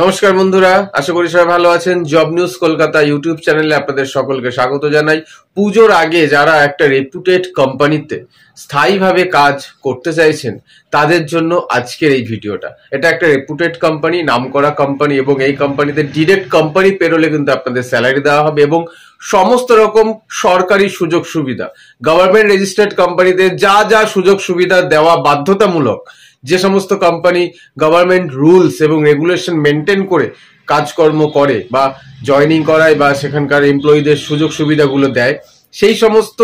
নমস্কার বন্ধুরা আশা করি সবাই ভালো আছেন জব নিউজ কলকাতা ইউটিউব চ্যানেলে আপনাদের সকলকে স্বাগত জানাই পুজোর আগে যারা একটা রেপুটেড কোম্পানিতে স্থায়ীভাবে কাজ করতে চাইছেন তাদের জন্য আজকের এই ভিডিওটা এটা একটা রেপুটেড কোম্পানি নামকরা কোম্পানি এবং এই কোম্পানিতে ডিরেক্ট কোম্পানি পেরোলে কিন্তু আপনাদের স্যালারি দেওয়া হবে এবং সমস্ত রকম সরকারি সুযোগ সুবিধা গভর্নমেন্ট রেজিস্টার্ড কোম্পানিতে যা যা সুযোগ সুবিধা দেওয়া বাধ্যতামূলক যে সমস্ত কোম্পানি গভর্নমেন্ট রুলস এবং রেগুলেশন মেনটেন করে কাজকর্ম করে বা জয়নিং করায় বা সেখানকার এমপ্লয়ীদের সুযোগ সুবিধাগুলো দেয় সেই সমস্ত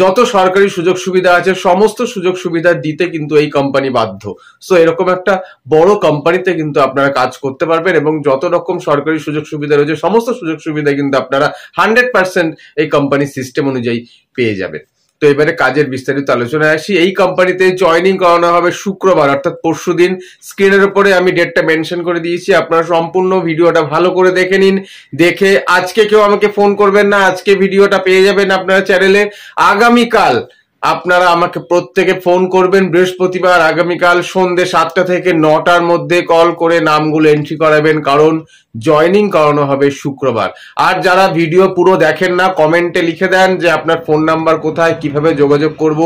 যত সরকারি সুযোগ সুবিধা আছে সমস্ত সুযোগ সুবিধা দিতে কিন্তু এই কোম্পানি বাধ্য সো এরকম একটা বড় কোম্পানিতে কিন্তু আপনারা কাজ করতে পারবেন এবং যত রকম সরকারি সুযোগ সুবিধা রয়েছে সমস্ত সুযোগ সুবিধা কিন্তু আপনারা হান্ড্রেড পার্সেন্ট এই কোম্পানির সিস্টেম অনুযায়ী পেয়ে যাবেন তো এবারে কাজের বিস্তারিত আলোচনায় আসি এই কোম্পানিতে জয়নিং করানো হবে শুক্রবার অর্থাৎ পরশু দিন স্ক্রিনের উপরে আমি ডেটটা মেনশন করে দিয়েছি আপনারা সম্পূর্ণ ভিডিওটা ভালো করে দেখে নিন দেখে আজকে কেউ আমাকে ফোন করবেন না আজকে ভিডিওটা পেয়ে যাবেন আপনারা চ্যানেলে আগামীকাল আপনারা আমাকে প্রত্যেকে ফোন করবেন বৃহস্পতিবার আগামীকাল সন্ধ্যে সাতটা থেকে নটার মধ্যে কল করে নামগুলো এন্ট্রি করাবেন কারণ জয়নিং করানো হবে শুক্রবার আর যারা ভিডিও পুরো দেখেন না কমেন্টে লিখে দেন যে আপনার ফোন নাম্বার কোথায় কিভাবে যোগাযোগ করব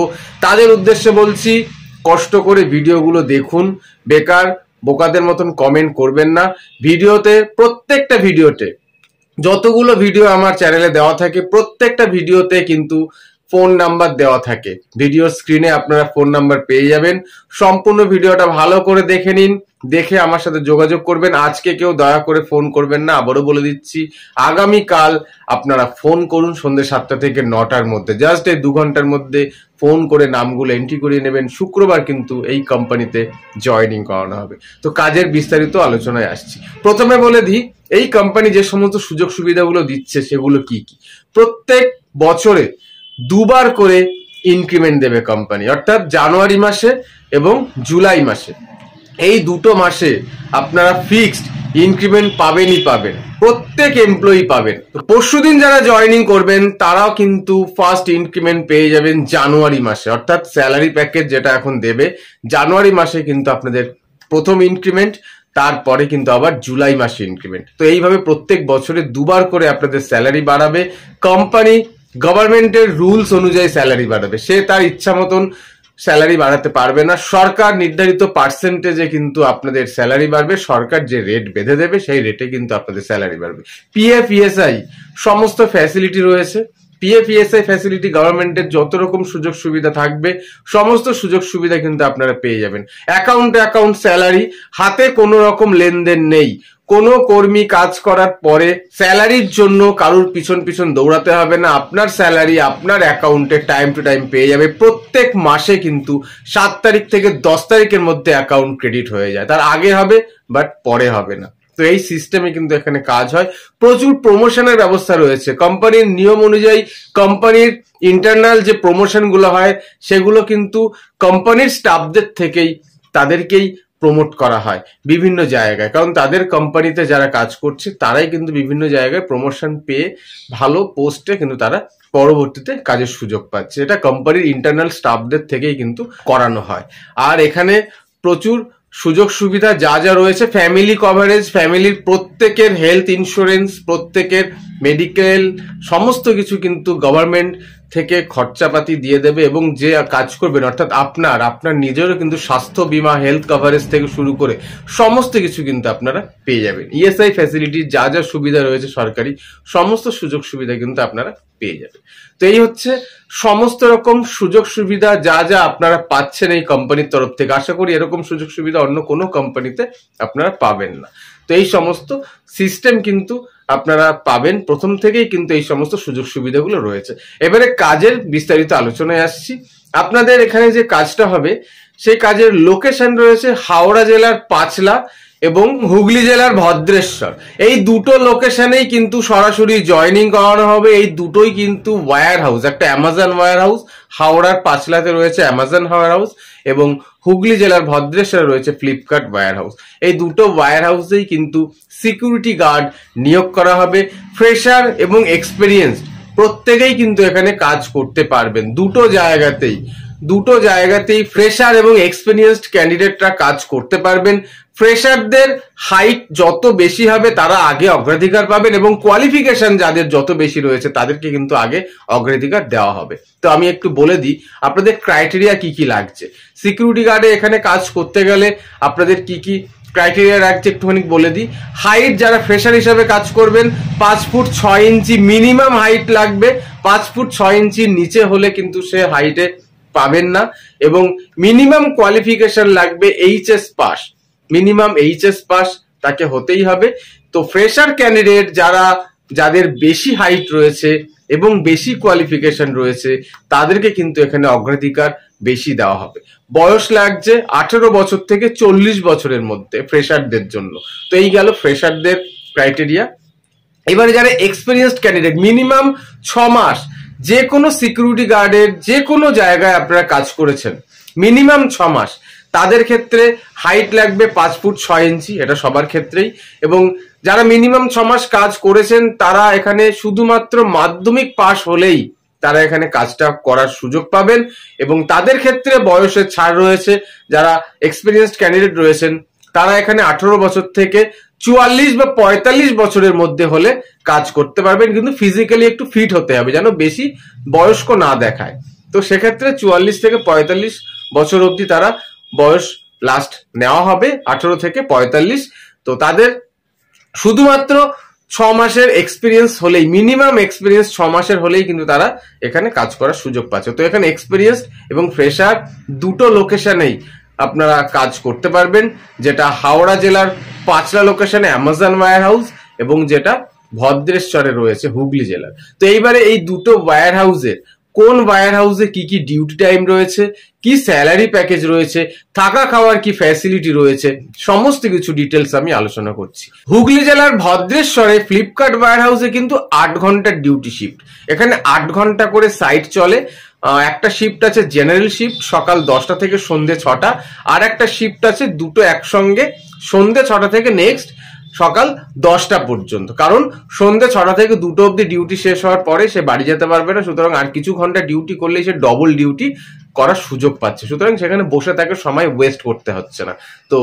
তাদের উদ্দেশ্যে বলছি কষ্ট করে ভিডিওগুলো দেখুন বেকার বোকাদের মতন কমেন্ট করবেন না ভিডিওতে প্রত্যেকটা ভিডিওতে যতগুলো ভিডিও আমার চ্যানেলে দেওয়া থাকে প্রত্যেকটা ভিডিওতে কিন্তু ফোন নাম্বার দেওয়া থাকে ভিডিও স্ক্রিনে আপনারা ফোন নাম্বার পেয়ে যাবেন সম্পূর্ণ ভিডিওটা ভালো করে দেখে নিন দেখে আমার সাথে যোগাযোগ করবেন আজকে কেউ দয়া করে ফোন করবেন না আবারও বলে দিচ্ছি আগামী কাল আপনারা ফোন করুন সন্ধ্যে সাতটা থেকে নটার মধ্যে জাস্ট এই দু ঘন্টার মধ্যে ফোন করে নামগুলো এন্ট্রি করিয়ে নেবেন শুক্রবার কিন্তু এই কোম্পানিতে জয়নিং করানো হবে তো কাজের বিস্তারিত আলোচনায় আসছি প্রথমে বলে দিই এই কোম্পানি যে সমস্ত সুযোগ সুবিধাগুলো দিচ্ছে সেগুলো কি কি প্রত্যেক বছরে দুবার করে ইনক্রিমেন্ট দেবে কোম্পানি অর্থাৎ জানুয়ারি মাসে এবং জুলাই মাসে এই দুটো মাসে আপনারা ফিক্সড ইনক্রিমেন্ট পাবেনই পাবেন প্রত্যেক এমপ্লয়ি পাবেন পরশু দিন যারা জয়নিং করবেন তারাও কিন্তু ফার্স্ট ইনক্রিমেন্ট পেয়ে যাবেন জানুয়ারি মাসে অর্থাৎ স্যালারি প্যাকেজ যেটা এখন দেবে জানুয়ারি মাসে কিন্তু আপনাদের প্রথম ইনক্রিমেন্ট তারপরে কিন্তু আবার জুলাই মাসে ইনক্রিমেন্ট তো এইভাবে প্রত্যেক বছরে দুবার করে আপনাদের স্যালারি বাড়াবে কোম্পানি গভর্নমেন্টের রুলস অনুযায়ী স্যালারি বাড়াবে সে তার ইচ্ছা মতন স্যালারি বাড়াতে পারবে না সরকার নির্ধারিত পার্সেন্টেজে কিন্তু আপনাদের স্যালারি বাড়বে সরকার যে রেট বেঁধে দেবে সেই রেটে কিন্তু আপনাদের স্যালারি বাড়বে পিএফ ইএসআই সমস্ত ফ্যাসিলিটি রয়েছে পিএফ ইএসআই ফ্যাসিলিটি গভর্নমেন্টের যত রকম সুযোগ সুবিধা থাকবে সমস্ত সুযোগ সুবিধা কিন্তু আপনারা পেয়ে যাবেন অ্যাকাউন্ট অ্যাকাউন্ট স্যালারি হাতে কোনো রকম লেনদেন নেই কোনো কর্মী কাজ করার পরে স্যালারির জন্য কারুর পিছন পিছন দৌড়াতে হবে না আপনার স্যালারি আপনার অ্যাকাউন্টে টাইম টু টাইম পেয়ে যাবে প্রত্যেক মাসে কিন্তু সাত তারিখ থেকে দশ তারিখের মধ্যে অ্যাকাউন্ট ক্রেডিট হয়ে যায় তার আগে হবে বাট পরে হবে না তো এই সিস্টেমে কিন্তু এখানে কাজ হয় প্রচুর প্রমোশনের ব্যবস্থা রয়েছে কোম্পানির নিয়ম অনুযায়ী কোম্পানির ইন্টারনাল যে প্রমোশনগুলো হয় সেগুলো কিন্তু কোম্পানির স্টাফদের থেকেই তাদেরকেই প্রমোট করা হয় বিভিন্ন জায়গায় কারণ তাদের কোম্পানিতে যারা কাজ করছে তারাই কিন্তু বিভিন্ন জায়গায় প্রমোশন পেয়ে ভালো পোস্টে কিন্তু তারা পরবর্তীতে কাজের সুযোগ পাচ্ছে এটা কোম্পানির ইন্টারনাল স্টাফদের থেকেই কিন্তু করানো হয় আর এখানে প্রচুর সুযোগ সুবিধা যা যা রয়েছে ফ্যামিলি কভারেজ ফ্যামিলির প্রত্যেকের হেলথ ইন্স্যুরেন্স প্রত্যেকের মেডিকেল সমস্ত কিছু কিন্তু গভর্নমেন্ট থেকে খরচাপাতি দিয়ে দেবে এবং যে কাজ করবেন অর্থাৎ আপনার আপনার নিজেরও কিন্তু স্বাস্থ্য বিমা হেলথ কভারেজ থেকে শুরু করে সমস্ত কিছু কিন্তু আপনারা পেয়ে যাবেন ইএসআই e ফ্যাসিলিটি যা যা সুবিধা রয়েছে সরকারি সমস্ত সুযোগ সুবিধা কিন্তু আপনারা পেয়ে যাবেন তো এই হচ্ছে সমস্ত রকম সুযোগ সুবিধা যা যা আপনারা পাচ্ছেন এই কোম্পানির তরফ থেকে আশা করি এরকম সুযোগ সুবিধা অন্য কোনো কোম্পানিতে আপনারা পাবেন না তো এই সমস্ত সিস্টেম কিন্তু আপনারা পাবেন প্রথম থেকেই কিন্তু এই সমস্ত সুযোগ সুবিধাগুলো রয়েছে এবারে কাজের বিস্তারিত আলোচনায় আসছি আপনাদের এখানে যে কাজটা হবে সেই কাজের লোকেশন রয়েছে হাওড়া জেলার পাঁচলা এবং হুগলি জেলার ভদ্রেশ্বর এই দুটো লোকেশনেই কিন্তু সরাসরি জয়নিং করানো হবে এই দুটোই কিন্তু ওয়্যার হাউস একটা অ্যামাজন ওয়্যার হাউস হাওড়ার পাঁচলাতে রয়েছে অ্যামাজন ওয়্যার হাউস এবং হুগলি জেলার ভদ্রেশ্বরে রয়েছে ফ্লিপকার্ট ওয়্যার হাউস এই দুটো ওয়্যার হাউসেই কিন্তু সিকিউরিটি গার্ড নিয়োগ করা হবে ফ্রেশার এবং এক্সপিরিয়েন্স প্রত্যেকেই কিন্তু এখানে কাজ করতে পারবেন দুটো জায়গাতেই দুটো জায়গাতেই ফ্রেশার এবং এক্সপিরিয়েন্সড ক্যান্ডিডেটরা কাজ করতে পারবেন ফ্রেশারদের হাইট যত বেশি হবে তারা আগে অগ্রাধিকার পাবেন এবং কোয়ালিফিকেশন যাদের যত বেশি রয়েছে তাদেরকে কিন্তু আগে অগ্রাধিকার দেওয়া হবে তো আমি একটু বলে দিই আপনাদের ক্রাইটেরিয়া কি কি লাগছে সিকিউরিটি গার্ডে এখানে কাজ করতে গেলে আপনাদের কি কি ক্রাইটেরিয়া রাখছে একটুখানি বলে দিই হাইট যারা ফ্রেশার হিসাবে কাজ করবেন পাঁচ ফুট ছয় ইঞ্চি মিনিমাম হাইট লাগবে পাঁচ ফুট ছয় ইঞ্চির নিচে হলে কিন্তু সে হাইটে পাবেন না এবং মিনিমাম কোয়ালিফিকেশন লাগবে HS pass minimum HS pass তাকে হতেই হবে তো ফ্রেশার ক্যান্ডিডেট যারা যাদের বেশি হাইট রয়েছে এবং বেশি কোয়ালিফিকেশন রয়েছে তাদেরকে কিন্তু এখানে অগ্রাধিকার বেশি দেওয়া হবে বয়স লাগছে আঠেরো বছর থেকে চল্লিশ বছরের মধ্যে ফ্রেশারদের জন্য তো এই গেল ফ্রেশারদের ক্রাইটেরিয়া এবারে যারা এক্সপিরিয়েন্সড ক্যান্ডিডেট মিনিমাম ছ মাস যে কোনো সিকিউরিটি গার্ডের যে কোনো জায়গায় আপনারা কাজ করেছেন মিনিমাম ছ মাস তাদের ক্ষেত্রে হাইট লাগবে পাঁচ ফুট ছয় ইঞ্চি এটা সবার ক্ষেত্রেই এবং যারা মিনিমাম ছ মাস কাজ করেছেন তারা এখানে শুধুমাত্র মাধ্যমিক পাশ হলেই তারা এখানে কাজটা করার সুযোগ পাবেন এবং তাদের ক্ষেত্রে বয়সের ছাড় রয়েছে যারা এক্সপিরিয়েন্সড ক্যান্ডিডেট রয়েছেন তারা এখানে আঠারো বছর থেকে চুয়াল্লিশ বা পঁয়তাল্লিশ বছরের মধ্যে হলে কাজ করতে পারবেন কিন্তু ফিজিক্যালি একটু ফিট হতে হবে যেন বেশি বয়স্ক না দেখায় তো সেক্ষেত্রে চুয়াল্লিশ থেকে পঁয়তাল্লিশ বছর অবধি তারা বয়স লাস্ট নেওয়া হবে আঠেরো থেকে পঁয়তাল্লিশ তো তাদের শুধুমাত্র ছ মাসের এক্সপিরিয়েন্স হলেই মিনিমাম এক্সপিরিয়েন্স ছ মাসের হলেই কিন্তু তারা এখানে কাজ করার সুযোগ পাচ্ছে তো এখানে এক্সপিরিয়েন্স এবং ফ্রেশার দুটো লোকেশনেই আপনারা কাজ করতে পারবেন যেটা হাওড়া জেলার পাঁচলা লোকেশনে অ্যামাজন ওয়ার হাউস এবং যেটা ভদ্রেশ্বরে রয়েছে হুগলি জেলার তো এইবারে এই দুটো ওয়ার হাউসের কোন বায়ার হাউসে কি কি ডিউটি টাইম রয়েছে কি স্যালারি প্যাকেজ রয়েছে থাকা খাওয়ার কি ফ্যাসিলিটি রয়েছে সমস্ত কিছু ডিটেলস আমি আলোচনা করছি হুগলি জেলার ভদ্রেশ্বরে ফ্লিপকার্ট বায়ার হাউসে কিন্তু আট ঘন্টার ডিউটি শিফট এখানে আট ঘন্টা করে সাইট চলে একটা শিফট আছে জেনারেল শিফট সকাল দশটা থেকে সন্ধে ছটা আর একটা শিফট আছে দুটো একসঙ্গে সন্ধে ছটা থেকে নেক্সট সকাল দশটা পর্যন্ত কারণ সন্ধে ছটা থেকে দুটো অবধি ডিউটি শেষ হওয়ার পরে সে বাড়ি যেতে পারবে না সুতরাং আর কিছু ঘন্টা ডিউটি করলেই সে ডবল ডিউটি করার সুযোগ পাচ্ছে সুতরাং সেখানে বসে তাকে সময় ওয়েস্ট করতে হচ্ছে না তো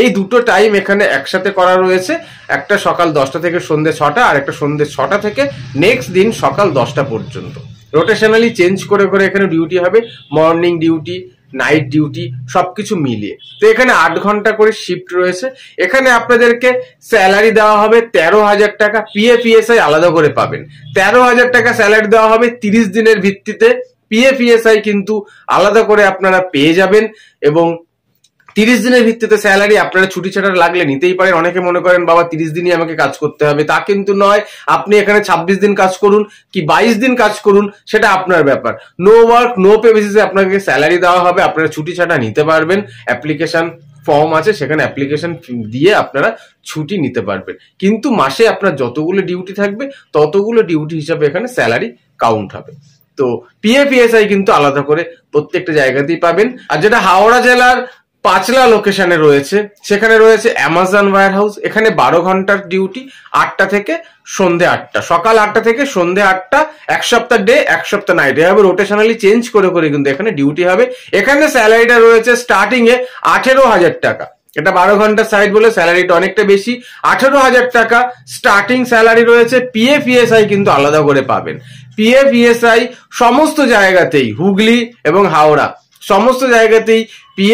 এই দুটো টাইম এখানে একসাথে করা রয়েছে একটা সকাল দশটা থেকে সন্ধে ছটা আর একটা সন্ধে ছটা থেকে নেক্সট দিন সকাল দশটা পর্যন্ত রোটেশনালি চেঞ্জ করে করে এখানে ডিউটি হবে মর্নিং ডিউটি নাইট ডিউটি সবকিছু মিলিয়ে তো এখানে আট ঘন্টা করে শিফট রয়েছে এখানে আপনাদেরকে স্যালারি দেওয়া হবে তেরো হাজার টাকা পিএফিএসআই আলাদা করে পাবেন তেরো হাজার টাকা স্যালারি দেওয়া হবে তিরিশ দিনের ভিত্তিতে পিএফিএসআই কিন্তু আলাদা করে আপনারা পেয়ে যাবেন এবং তিরিশ দিনের ভিত্তিতে স্যালারি আপনারা ছুটি ছাটা লাগলে নিতেই পারেন অনেকে মনে করেন বাবা তিরিশ দিনই আমাকে কাজ করতে হবে তা কিন্তু নয় আপনি এখানে ছাব্বিশ দিন কাজ করুন কি বাইশ দিন কাজ করুন সেটা আপনার ব্যাপার নো ওয়ার্ক নো পে বেসিসে আপনাকে স্যালারি দেওয়া হবে আপনারা ছুটি ছাটা নিতে পারবেন অ্যাপ্লিকেশন ফর্ম আছে সেখানে অ্যাপ্লিকেশন দিয়ে আপনারা ছুটি নিতে পারবেন কিন্তু মাসে আপনার যতগুলো ডিউটি থাকবে ততগুলো ডিউটি হিসাবে এখানে স্যালারি কাউন্ট হবে তো পিএফিএসআই কিন্তু আলাদা করে প্রত্যেকটা জায়গাতেই পাবেন আর যেটা হাওড়া জেলার পাঁচলা লোকেশনে রয়েছে সেখানে রয়েছে অ্যামাজন ওয়ার হাউস এখানে বারো ঘন্টার ডিউটি আটটা থেকে সন্ধে আটটা সকাল আটটা থেকে সন্ধে আটটা এক সপ্তাহ ডে এক সপ্তাহ নাইট এভাবে রোটেশনালি চেঞ্জ করে করে কিন্তু এখানে ডিউটি হবে এখানে স্যালারিটা রয়েছে স্টার্টিং এ আঠেরো হাজার টাকা এটা বারো ঘন্টার সাইড বলে স্যালারিটা অনেকটা বেশি আঠেরো হাজার টাকা স্টার্টিং স্যালারি রয়েছে পিএফ ইএসআই কিন্তু আলাদা করে পাবেন পিএফ ইএসআই সমস্ত জায়গাতেই হুগলি এবং হাওড়া সমস্ত জায়গাতেই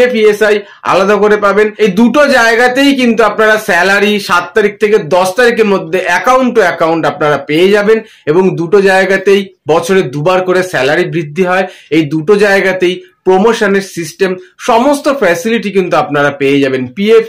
এফ ইএসআই আলাদা করে পাবেন এই দুটো জায়গাতেই কিন্তু আপনারা স্যালারি সাত তারিখ থেকে দশ তারিখের মধ্যে অ্যাকাউন্ট টু অ্যাকাউন্ট আপনারা পেয়ে যাবেন এবং দুটো জায়গাতেই বছরে দুবার করে স্যালারি বৃদ্ধি হয় এই দুটো জায়গাতেই প্রমোশনের সিস্টেম সমস্ত ফ্যাসিলিটি কিন্তু আপনারা পেয়ে যাবেন পিএফ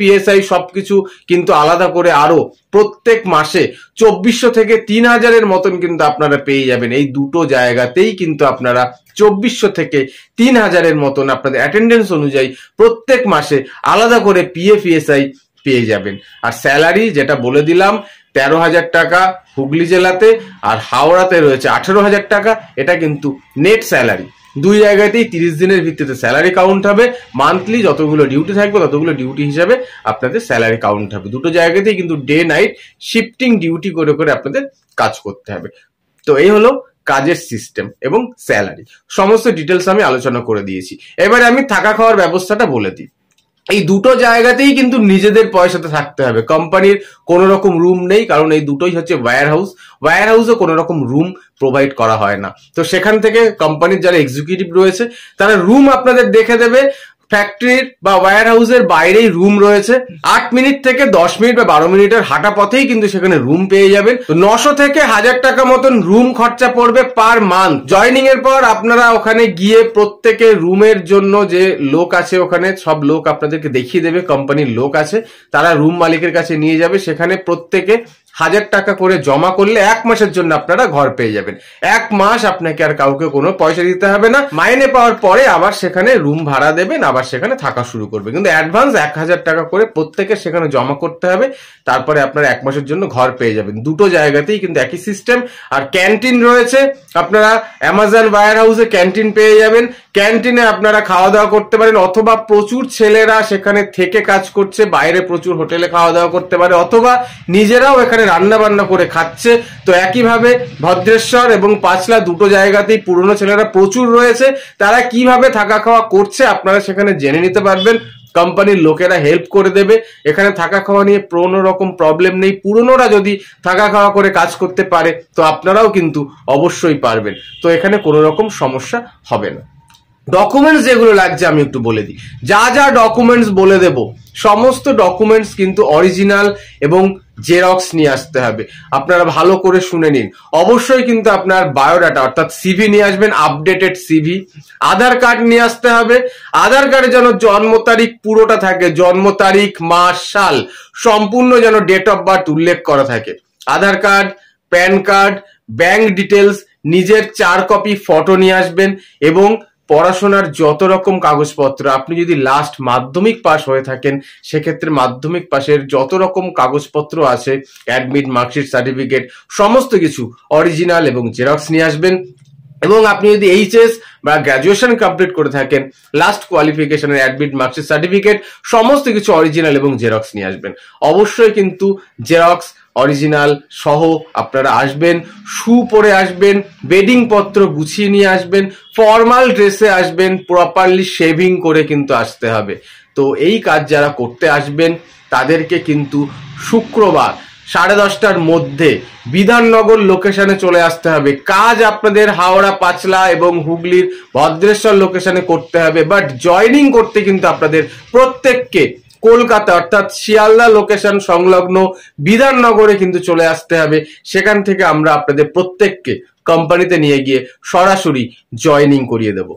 সব কিছু কিন্তু আলাদা করে আরও প্রত্যেক মাসে চব্বিশশো থেকে তিন হাজারের মতন কিন্তু আপনারা পেয়ে যাবেন এই দুটো জায়গাতেই কিন্তু আপনারা চব্বিশশো থেকে তিন হাজারের মতন আপনাদের অ্যাটেন্ডেন্স অনুযায়ী প্রত্যেক মাসে আলাদা করে পিএফ ইএসআই পেয়ে যাবেন আর স্যালারি যেটা বলে দিলাম তেরো হাজার টাকা হুগলি জেলাতে আর হাওড়াতে রয়েছে আঠেরো হাজার টাকা এটা কিন্তু নেট স্যালারি দুই জায়গাতেই তিরিশ দিনের ভিত্তিতে স্যালারি কাউন্ট হবে মান্থলি যতগুলো ডিউটি থাকবে ততগুলো ডিউটি হিসাবে আপনাদের স্যালারি কাউন্ট হবে দুটো জায়গাতেই কিন্তু ডে নাইট শিফটিং ডিউটি করে করে আপনাদের কাজ করতে হবে তো এই হলো কাজের সিস্টেম এবং স্যালারি সমস্ত ডিটেলস আমি আলোচনা করে দিয়েছি এবারে আমি থাকা খাওয়ার ব্যবস্থাটা বলে দিই এই দুটো জায়গাতেই কিন্তু নিজেদের পয়সাতে থাকতে হবে কোম্পানির কোন রকম রুম নেই কারণ এই দুটোই হচ্ছে ওয়্যার হাউস ওয়্যার হাউসে কোনো রকম রুম প্রোভাইড করা হয় না তো সেখান থেকে কোম্পানির যারা এক্সিকিউটিভ রয়েছে তারা রুম আপনাদের দেখে দেবে ফ্যাক্টরির বা ওয়্যার হাউসের বাইরেই রুম রয়েছে আট মিনিট থেকে দশ মিনিট বা বারো মিনিটের হাঁটা পথেই কিন্তু সেখানে রুম পেয়ে যাবেন তো নশো থেকে হাজার টাকা মতন রুম খরচা পড়বে পার মান্থ জয়নিং এর পর আপনারা ওখানে গিয়ে প্রত্যেকে রুমের জন্য যে লোক আছে ওখানে সব লোক আপনাদেরকে দেখিয়ে দেবে কোম্পানির লোক আছে তারা রুম মালিকের কাছে নিয়ে যাবে সেখানে প্রত্যেকে হাজার টাকা করে জমা করলে এক মাসের জন্য আপনারা ঘর পেয়ে যাবেন এক মাস আপনাকে আর কাউকে কোনো পয়সা দিতে হবে না মাইনে পাওয়ার পরে আবার সেখানে রুম ভাড়া দেবেন আবার সেখানে থাকা শুরু করবে কিন্তু অ্যাডভান্স এক হাজার টাকা করে প্রত্যেকের সেখানে জমা করতে হবে তারপরে আপনারা এক মাসের জন্য ঘর পেয়ে যাবেন দুটো জায়গাতেই কিন্তু একই সিস্টেম আর ক্যান্টিন রয়েছে আপনারা অ্যামাজন ওয়ার হাউসে ক্যান্টিন পেয়ে যাবেন ক্যান্টিনে আপনারা খাওয়া দাওয়া করতে পারেন অথবা প্রচুর ছেলেরা সেখানে থেকে কাজ করছে বাইরে প্রচুর হোটেলে খাওয়া দাওয়া করতে পারে অথবা নিজেরাও এখানে রান্না বান্না করে খাচ্ছে তো একইভাবে ভদ্রেশ্বর এবং পাঁচলা দুটো জায়গাতেই পুরনো ছেলেরা প্রচুর রয়েছে তারা কিভাবে থাকা খাওয়া করছে আপনারা সেখানে জেনে নিতে পারবেন কোম্পানির লোকেরা হেল্প করে দেবে এখানে থাকা খাওয়া নিয়ে কোনো রকম প্রবলেম নেই পুরনোরা যদি থাকা খাওয়া করে কাজ করতে পারে তো আপনারাও কিন্তু অবশ্যই পারবেন তো এখানে কোনো রকম সমস্যা হবে না ডকুমেন্টস যেগুলো লাগছে আমি একটু বলে দিই যা যা ডকুমেন্টস বলে দেব সমস্ত ডকুমেন্টস কিন্তু অরিজিনাল এবং জেরক্স নিয়ে আসতে হবে আপনারা ভালো করে শুনে নিন অবশ্যই কিন্তু আপনার বায়োডাটা অর্থাৎ সিভি নিয়ে আসবেন আপডেটেড সিভি আধার কার্ড নিয়ে আসতে হবে আধার কার্ডে যেন জন্ম তারিখ পুরোটা থাকে জন্ম তারিখ মাস সাল সম্পূর্ণ যেন ডেট অফ বার্থ উল্লেখ করা থাকে Aadhaar card PAN card bank details নিজের চার কপি ফটো নিয়ে আসবেন এবং পড়াশোনার যত রকম কাগজপত্র আপনি যদি লাস্ট মাধ্যমিক পাস হয়ে থাকেন সেক্ষেত্রে মাধ্যমিক পাশের যত রকম কাগজপত্র আছে অ্যাডমিট মার্কশিট সার্টিফিকেট সমস্ত কিছু অরিজিনাল এবং জেরক্স নিয়ে আসবেন এবং আপনি যদি এইচএস বা গ্র্যাজুয়েশন কমপ্লিট করে থাকেন লাস্ট কোয়ালিফিকেশনের অ্যাডমিট মার্কশিট সার্টিফিকেট সমস্ত কিছু অরিজিনাল এবং জেরক্স নিয়ে আসবেন অবশ্যই কিন্তু জেরক্স অরিজিনাল সহ আপনারা আসবেন শু পরে আসবেন বেডিং পত্র গুছিয়ে নিয়ে আসবেন ফর্মাল ড্রেসে আসবেন প্রপারলি শেভিং করে কিন্তু আসতে হবে তো এই কাজ যারা করতে আসবেন তাদেরকে কিন্তু শুক্রবার সাড়ে দশটার মধ্যে বিধাননগর লোকেশনে চলে আসতে হবে কাজ আপনাদের হাওড়া পাচলা এবং হুগলির ভদ্রেশ্বর লোকেশনে করতে হবে বাট জয়নিং করতে কিন্তু আপনাদের প্রত্যেককে কলকাতা অর্থাৎ শিয়ালদা লোকেশন সংলগ্ন বিধাননগরে কিন্তু চলে আসতে হবে সেখান থেকে আমরা আপনাদের প্রত্যেককে কোম্পানিতে নিয়ে গিয়ে সরাসরি জয়নিং করিয়ে দেবো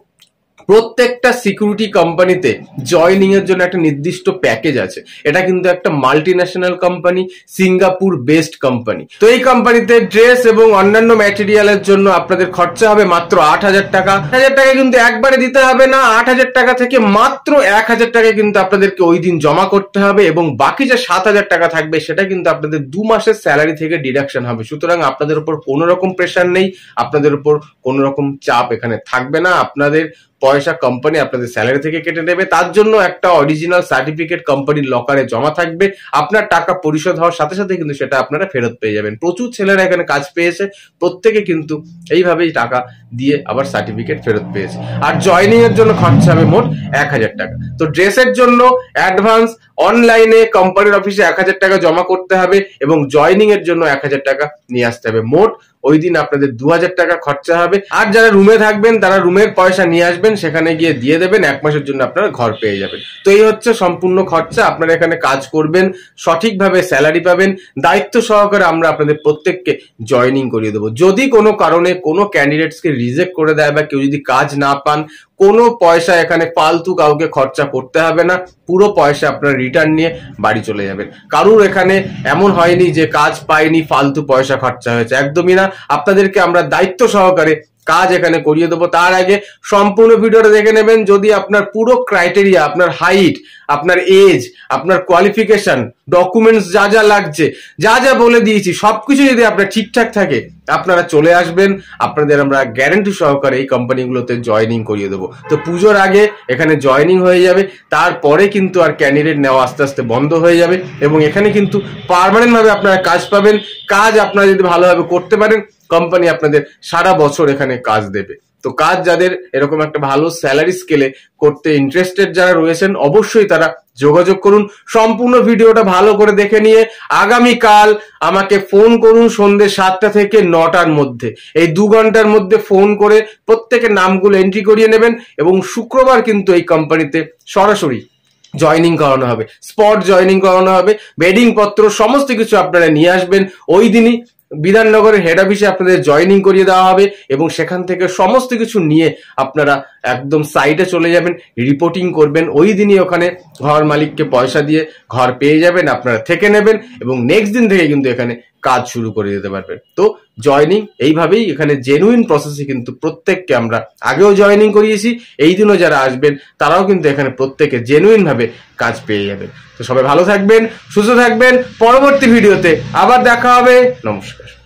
প্রত্যেকটা সিকিউরিটি কোম্পানিতে জয়নিং এর জন্য একটা নির্দিষ্ট প্যাকেজ আছে এটা কিন্তু একটা multinational company Singapore based company তো এই কোম্পানিতে ড্রেস এবং অন্যান্য ম্যাটেরিয়ালের জন্য আপনাদের খরচা হবে মাত্র আট হাজার টাকা হাজার টাকা কিন্তু একবারে দিতে হবে না আট হাজার টাকা থেকে মাত্র এক হাজার টাকা কিন্তু আপনাদেরকে ওই দিন জমা করতে হবে এবং বাকি যে সাত হাজার টাকা থাকবে সেটা কিন্তু আপনাদের দু মাসের স্যালারি থেকে ডিডাকশন হবে সুতরাং আপনাদের উপর কোনো রকম প্রেশার নেই আপনাদের উপর কোনো রকম চাপ এখানে থাকবে না আপনাদের পয়সা কোম্পানি আপনাদের স্যালারি থেকে কেটে নেবে তার জন্য একটা অরিজিনাল সার্টিফিকেট কোম্পানির লকারে জমা থাকবে আপনার টাকা পরিশোধ হওয়ার সাথে সাথে কিন্তু সেটা আপনারা ফেরত পেয়ে যাবেন প্রচুর ছেলেরা এখানে কাজ পেয়েছে প্রত্যেকে কিন্তু এইভাবেই টাকা দিয়ে আবার সার্টিফিকেট ফেরত পেয়েছে আর জয়নিং এর জন্য খরচা হবে মোট এক হাজার টাকা তো ড্রেসের জন্য অ্যাডভান্স অনলাইনে কোম্পানির অফিসে এক হাজার টাকা জমা করতে হবে এবং জয়নিং এর জন্য এক হাজার টাকা নিয়ে আসতে হবে মোট ওই দিন আপনাদের দু হাজার টাকা খরচা হবে আর যারা রুমে থাকবেন তারা রুমের পয়সা নিয়ে আসবেন সেখানে গিয়ে দিয়ে দেবেন এক মাসের জন্য আপনারা ঘর পেয়ে যাবেন তো এই হচ্ছে সম্পূর্ণ খরচা আপনারা এখানে কাজ করবেন সঠিকভাবে স্যালারি পাবেন দায়িত্ব সহকারে আমরা আপনাদের প্রত্যেককে জয়নিং করিয়ে দেবো যদি কোনো কারণে কোনো ক্যান্ডিডেটসকে রিজেক্ট করে দেয় বা কেউ যদি কাজ না পান কোনো পয়সা এখানে ফালতু কাউকে খরচা করতে হবে না পুরো পয়সা আপনার রিটার্ন নিয়ে বাড়ি চলে যাবেন কারুর এখানে এমন হয়নি যে কাজ পায়নি ফালতু পয়সা খরচা হয়েছে একদমই না আপনাদেরকে আমরা দায়িত্ব সহকারে কাজ এখানে করিয়ে দেবো তার আগে সম্পূর্ণ ভিডিওটা দেখে নেবেন যদি আপনার পুরো ক্রাইটেরিয়া আপনার হাইট আপনার এজ আপনার কোয়ালিফিকেশন ডকুমেন্টস যা যা লাগছে যা যা বলে দিয়েছি সব কিছু যদি আপনার ঠিকঠাক থাকে আপনারা চলে আসবেন আপনাদের আমরা গ্যারেন্টি সহকারে এই কোম্পানিগুলোতে জয়নিং করিয়ে দেবো তো পুজোর আগে এখানে জয়নিং হয়ে যাবে তারপরে কিন্তু আর ক্যান্ডিডেট নেওয়া আস্তে আস্তে বন্ধ হয়ে যাবে এবং এখানে কিন্তু পারমানেন্টভাবে আপনারা কাজ পাবেন কাজ আপনারা যদি ভালোভাবে করতে পারেন কোম্পানি আপনাদের সারা বছর এখানে কাজ দেবে তো কাজ যাদের এরকম একটা ভালো স্যালারি স্কেলে করতে ইন্টারেস্টেড যারা রয়েছেন অবশ্যই তারা যোগাযোগ করুন সম্পূর্ণ ভিডিওটা ভালো করে দেখে নিয়ে আগামীকাল আমাকে ফোন করুন সন্ধে সাতটা থেকে নটার মধ্যে এই দু ঘন্টার মধ্যে ফোন করে প্রত্যেকের নামগুলো এন্ট্রি করিয়ে নেবেন এবং শুক্রবার কিন্তু এই কোম্পানিতে সরাসরি জয়নিং করানো হবে স্পট জয়নিং করানো হবে বেডিং পত্র সমস্ত কিছু আপনারা নিয়ে আসবেন ওই দিনই বিধাননগরের হেড অফিসে আপনাদের জয়নিং করিয়ে দেওয়া হবে এবং সেখান থেকে সমস্ত কিছু নিয়ে আপনারা একদম সাইডে চলে যাবেন রিপোর্টিং করবেন ওই দিনই ওখানে ঘর মালিককে পয়সা দিয়ে ঘর পেয়ে যাবেন আপনারা থেকে নেবেন এবং নেক্সট দিন থেকে কিন্তু এখানে কাজ শুরু করে দিতে পারবেন তো জয়নিং এইভাবেই এখানে জেনুইন প্রসেসে কিন্তু প্রত্যেককে আমরা আগেও জয়নিং করিয়েছি এই দিনও যারা আসবেন তারাও কিন্তু এখানে প্রত্যেকে জেনুইন ভাবে কাজ পেয়ে যাবেন তো সবাই ভালো থাকবেন সুস্থ থাকবেন পরবর্তী ভিডিওতে আবার দেখা হবে নমস্কার